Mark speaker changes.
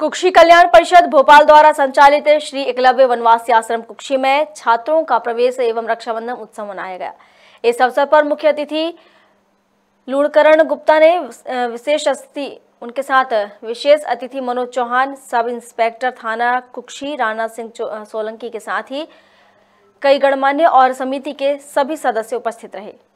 Speaker 1: कुक्षी कल्याण परिषद भोपाल द्वारा संचालित श्री एकलव्य वनवासी आश्रम कुक्षी में छात्रों का प्रवेश एवं रक्षाबंधन उत्सव मनाया गया इस अवसर पर मुख्य अतिथि लुणकरण गुप्ता ने विशेष अतिथि उनके साथ विशेष अतिथि मनोज चौहान सब इंस्पेक्टर थाना कुक्षी राणा सिंह सोलंकी के साथ ही कई गणमान्य और समिति के सभी सदस्य उपस्थित रहे